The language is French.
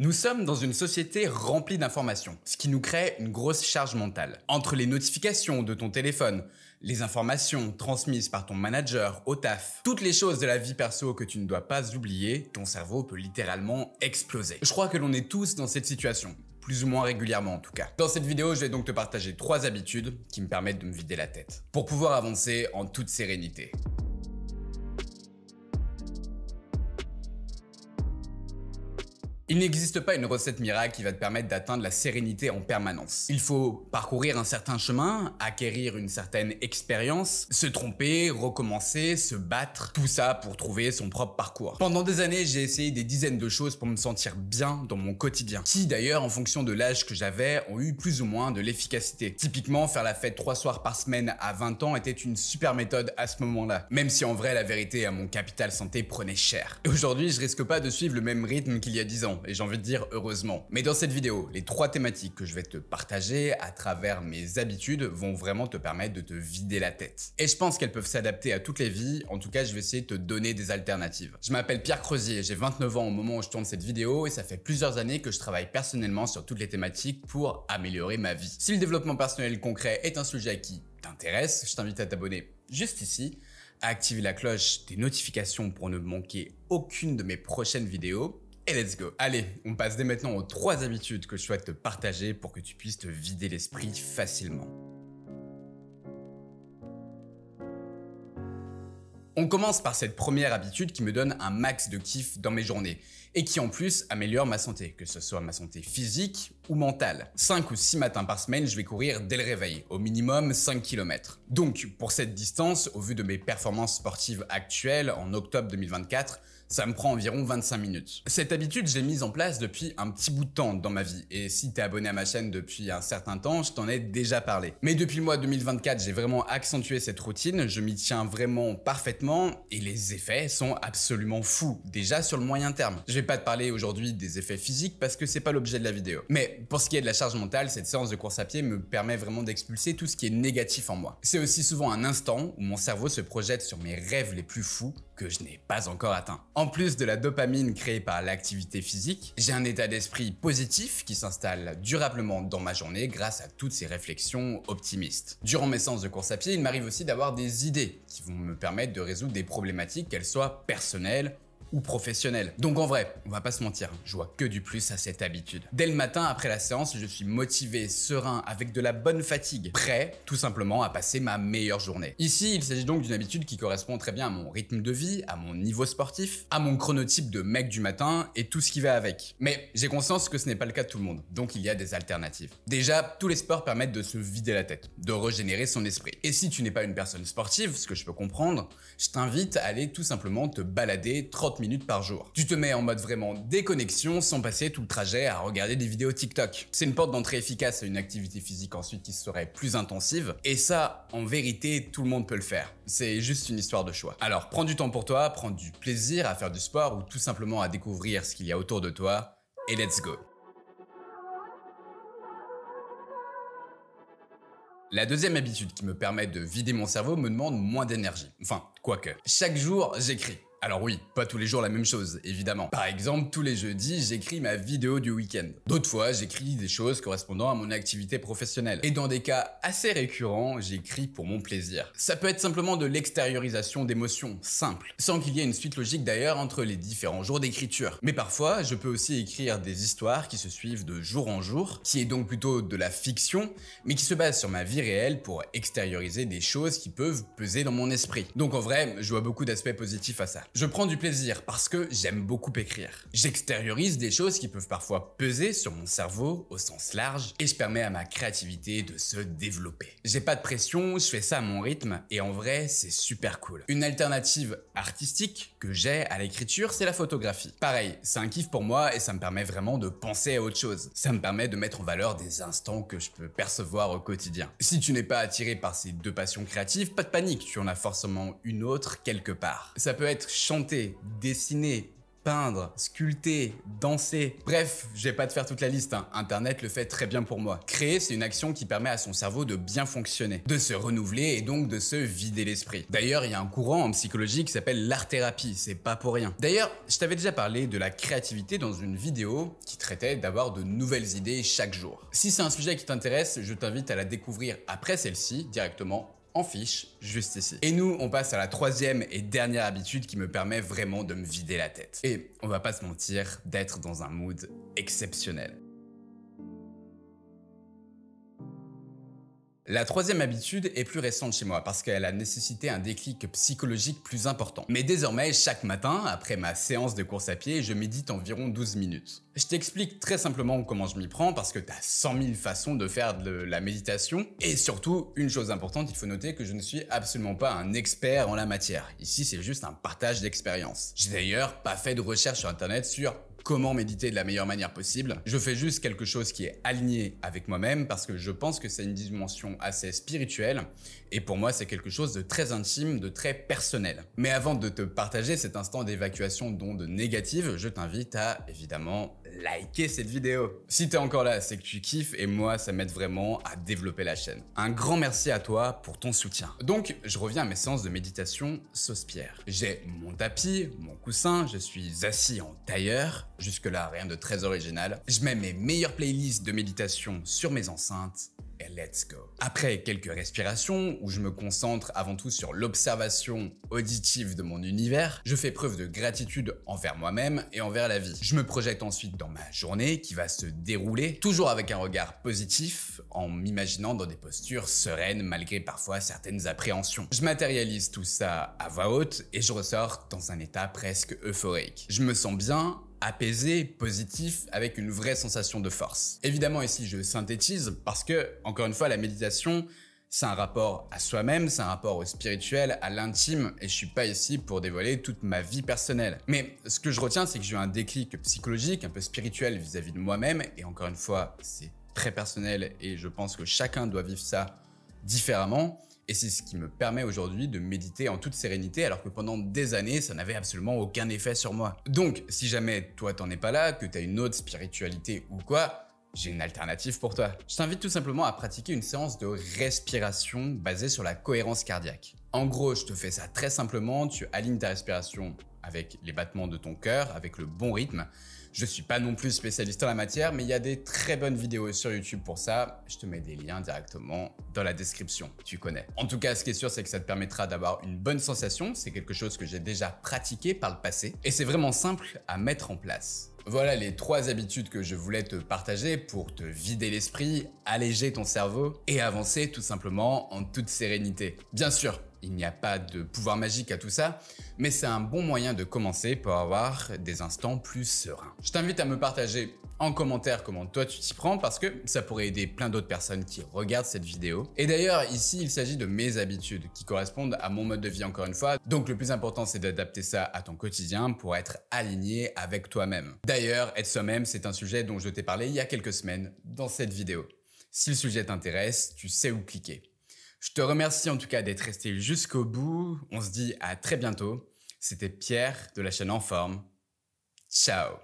Nous sommes dans une société remplie d'informations, ce qui nous crée une grosse charge mentale. Entre les notifications de ton téléphone, les informations transmises par ton manager au taf, toutes les choses de la vie perso que tu ne dois pas oublier, ton cerveau peut littéralement exploser. Je crois que l'on est tous dans cette situation plus ou moins régulièrement en tout cas. Dans cette vidéo, je vais donc te partager trois habitudes qui me permettent de me vider la tête, pour pouvoir avancer en toute sérénité. Il n'existe pas une recette miracle qui va te permettre d'atteindre la sérénité en permanence. Il faut parcourir un certain chemin, acquérir une certaine expérience, se tromper, recommencer, se battre, tout ça pour trouver son propre parcours. Pendant des années, j'ai essayé des dizaines de choses pour me sentir bien dans mon quotidien, qui d'ailleurs, en fonction de l'âge que j'avais, ont eu plus ou moins de l'efficacité. Typiquement, faire la fête trois soirs par semaine à 20 ans était une super méthode à ce moment-là, même si en vrai la vérité à mon capital santé prenait cher. Aujourd'hui, je risque pas de suivre le même rythme qu'il y a 10 ans et j'ai envie de dire heureusement. Mais dans cette vidéo, les trois thématiques que je vais te partager à travers mes habitudes vont vraiment te permettre de te vider la tête. Et je pense qu'elles peuvent s'adapter à toutes les vies, en tout cas je vais essayer de te donner des alternatives. Je m'appelle Pierre Creusier, j'ai 29 ans au moment où je tourne cette vidéo et ça fait plusieurs années que je travaille personnellement sur toutes les thématiques pour améliorer ma vie. Si le développement personnel concret est un sujet qui t'intéresse, je t'invite à t'abonner juste ici, à activer la cloche des notifications pour ne manquer aucune de mes prochaines vidéos et let's go Allez, on passe dès maintenant aux trois habitudes que je souhaite te partager pour que tu puisses te vider l'esprit facilement. On commence par cette première habitude qui me donne un max de kiff dans mes journées et qui en plus améliore ma santé, que ce soit ma santé physique ou mentale. 5 ou 6 matins par semaine, je vais courir dès le réveil, au minimum 5 km. Donc pour cette distance, au vu de mes performances sportives actuelles en octobre 2024, ça me prend environ 25 minutes. Cette habitude, j'ai mise en place depuis un petit bout de temps dans ma vie, et si t'es abonné à ma chaîne depuis un certain temps, je t'en ai déjà parlé. Mais depuis le mois 2024, j'ai vraiment accentué cette routine, je m'y tiens vraiment parfaitement, et les effets sont absolument fous, déjà sur le moyen terme. Je vais pas te parler aujourd'hui des effets physiques parce que c'est pas l'objet de la vidéo. Mais pour ce qui est de la charge mentale, cette séance de course à pied me permet vraiment d'expulser tout ce qui est négatif en moi. C'est aussi souvent un instant où mon cerveau se projette sur mes rêves les plus fous que je n'ai pas encore atteints. En plus de la dopamine créée par l'activité physique, j'ai un état d'esprit positif qui s'installe durablement dans ma journée grâce à toutes ces réflexions optimistes. Durant mes séances de course à pied, il m'arrive aussi d'avoir des idées qui vont me permettre de résoudre des problématiques, qu'elles soient personnelles professionnel. Donc en vrai, on va pas se mentir, hein, je vois que du plus à cette habitude. Dès le matin après la séance, je suis motivé, serein, avec de la bonne fatigue, prêt tout simplement à passer ma meilleure journée. Ici, il s'agit donc d'une habitude qui correspond très bien à mon rythme de vie, à mon niveau sportif, à mon chronotype de mec du matin et tout ce qui va avec. Mais j'ai conscience que ce n'est pas le cas de tout le monde, donc il y a des alternatives. Déjà, tous les sports permettent de se vider la tête, de régénérer son esprit. Et si tu n'es pas une personne sportive, ce que je peux comprendre, je t'invite à aller tout simplement te balader 30 minutes minutes par jour. Tu te mets en mode vraiment déconnexion sans passer tout le trajet à regarder des vidéos TikTok. C'est une porte d'entrée efficace à une activité physique ensuite qui serait plus intensive. Et ça, en vérité, tout le monde peut le faire. C'est juste une histoire de choix. Alors prends du temps pour toi, prends du plaisir à faire du sport ou tout simplement à découvrir ce qu'il y a autour de toi. Et let's go La deuxième habitude qui me permet de vider mon cerveau me demande moins d'énergie. Enfin, quoique. Chaque jour, j'écris. Alors oui, pas tous les jours la même chose, évidemment. Par exemple, tous les jeudis, j'écris ma vidéo du week-end. D'autres fois, j'écris des choses correspondant à mon activité professionnelle. Et dans des cas assez récurrents, j'écris pour mon plaisir. Ça peut être simplement de l'extériorisation d'émotions, simples, sans qu'il y ait une suite logique d'ailleurs entre les différents jours d'écriture. Mais parfois, je peux aussi écrire des histoires qui se suivent de jour en jour, qui est donc plutôt de la fiction, mais qui se base sur ma vie réelle pour extérioriser des choses qui peuvent peser dans mon esprit. Donc en vrai, je vois beaucoup d'aspects positifs à ça. Je prends du plaisir parce que j'aime beaucoup écrire. J'extériorise des choses qui peuvent parfois peser sur mon cerveau au sens large et je permets à ma créativité de se développer. J'ai pas de pression, je fais ça à mon rythme et en vrai, c'est super cool. Une alternative artistique que j'ai à l'écriture, c'est la photographie. Pareil, c'est un kiff pour moi et ça me permet vraiment de penser à autre chose. Ça me permet de mettre en valeur des instants que je peux percevoir au quotidien. Si tu n'es pas attiré par ces deux passions créatives, pas de panique, tu en as forcément une autre quelque part. Ça peut être chanter, dessiner, peindre, sculpter, danser. Bref, je vais pas te faire toute la liste, hein. Internet le fait très bien pour moi. Créer, c'est une action qui permet à son cerveau de bien fonctionner, de se renouveler et donc de se vider l'esprit. D'ailleurs, il y a un courant en psychologie qui s'appelle l'art-thérapie, c'est pas pour rien. D'ailleurs, je t'avais déjà parlé de la créativité dans une vidéo qui traitait d'avoir de nouvelles idées chaque jour. Si c'est un sujet qui t'intéresse, je t'invite à la découvrir après celle-ci directement en fiche, juste ici. Et nous, on passe à la troisième et dernière habitude qui me permet vraiment de me vider la tête. Et on va pas se mentir, d'être dans un mood exceptionnel. La troisième habitude est plus récente chez moi parce qu'elle a nécessité un déclic psychologique plus important. Mais désormais, chaque matin, après ma séance de course à pied, je médite environ 12 minutes. Je t'explique très simplement comment je m'y prends parce que t'as 100 000 façons de faire de la méditation. Et surtout, une chose importante, il faut noter que je ne suis absolument pas un expert en la matière. Ici, c'est juste un partage d'expérience. J'ai d'ailleurs pas fait de recherche sur internet sur comment méditer de la meilleure manière possible. Je fais juste quelque chose qui est aligné avec moi-même parce que je pense que c'est une dimension assez spirituelle et pour moi c'est quelque chose de très intime, de très personnel. Mais avant de te partager cet instant d'évacuation d'ondes négatives, je t'invite à évidemment liker cette vidéo. Si t'es encore là, c'est que tu kiffes et moi, ça m'aide vraiment à développer la chaîne. Un grand merci à toi pour ton soutien. Donc, je reviens à mes séances de méditation sauce-pierre. J'ai mon tapis, mon coussin, je suis assis en tailleur. Jusque-là, rien de très original. Je mets mes meilleures playlists de méditation sur mes enceintes let's go. Après quelques respirations, où je me concentre avant tout sur l'observation auditive de mon univers, je fais preuve de gratitude envers moi-même et envers la vie. Je me projette ensuite dans ma journée qui va se dérouler, toujours avec un regard positif, en m'imaginant dans des postures sereines malgré parfois certaines appréhensions. Je matérialise tout ça à voix haute et je ressors dans un état presque euphorique. Je me sens bien apaisé, positif, avec une vraie sensation de force. Évidemment, ici, je synthétise parce que, encore une fois, la méditation, c'est un rapport à soi-même, c'est un rapport au spirituel, à l'intime, et je suis pas ici pour dévoiler toute ma vie personnelle. Mais ce que je retiens, c'est que j'ai eu un déclic psychologique, un peu spirituel vis à -vis de moi-même, et encore une fois, c'est très personnel, et je pense que chacun doit vivre ça différemment. Et c'est ce qui me permet aujourd'hui de méditer en toute sérénité alors que pendant des années, ça n'avait absolument aucun effet sur moi. Donc, si jamais toi t'en es pas là, que t'as une autre spiritualité ou quoi, j'ai une alternative pour toi. Je t'invite tout simplement à pratiquer une séance de respiration basée sur la cohérence cardiaque. En gros, je te fais ça très simplement, tu alignes ta respiration avec les battements de ton cœur, avec le bon rythme. Je ne suis pas non plus spécialiste en la matière, mais il y a des très bonnes vidéos sur YouTube pour ça. Je te mets des liens directement dans la description, tu connais. En tout cas, ce qui est sûr, c'est que ça te permettra d'avoir une bonne sensation. C'est quelque chose que j'ai déjà pratiqué par le passé et c'est vraiment simple à mettre en place. Voilà les trois habitudes que je voulais te partager pour te vider l'esprit, alléger ton cerveau et avancer tout simplement en toute sérénité. Bien sûr, il n'y a pas de pouvoir magique à tout ça, mais c'est un bon moyen de commencer pour avoir des instants plus sereins. Je t'invite à me partager en commentaire comment toi tu t'y prends parce que ça pourrait aider plein d'autres personnes qui regardent cette vidéo. Et d'ailleurs, ici, il s'agit de mes habitudes qui correspondent à mon mode de vie encore une fois. Donc le plus important, c'est d'adapter ça à ton quotidien pour être aligné avec toi-même. D'ailleurs, être soi-même, c'est un sujet dont je t'ai parlé il y a quelques semaines dans cette vidéo. Si le sujet t'intéresse, tu sais où cliquer. Je te remercie en tout cas d'être resté jusqu'au bout. On se dit à très bientôt. C'était Pierre de la chaîne En Forme. Ciao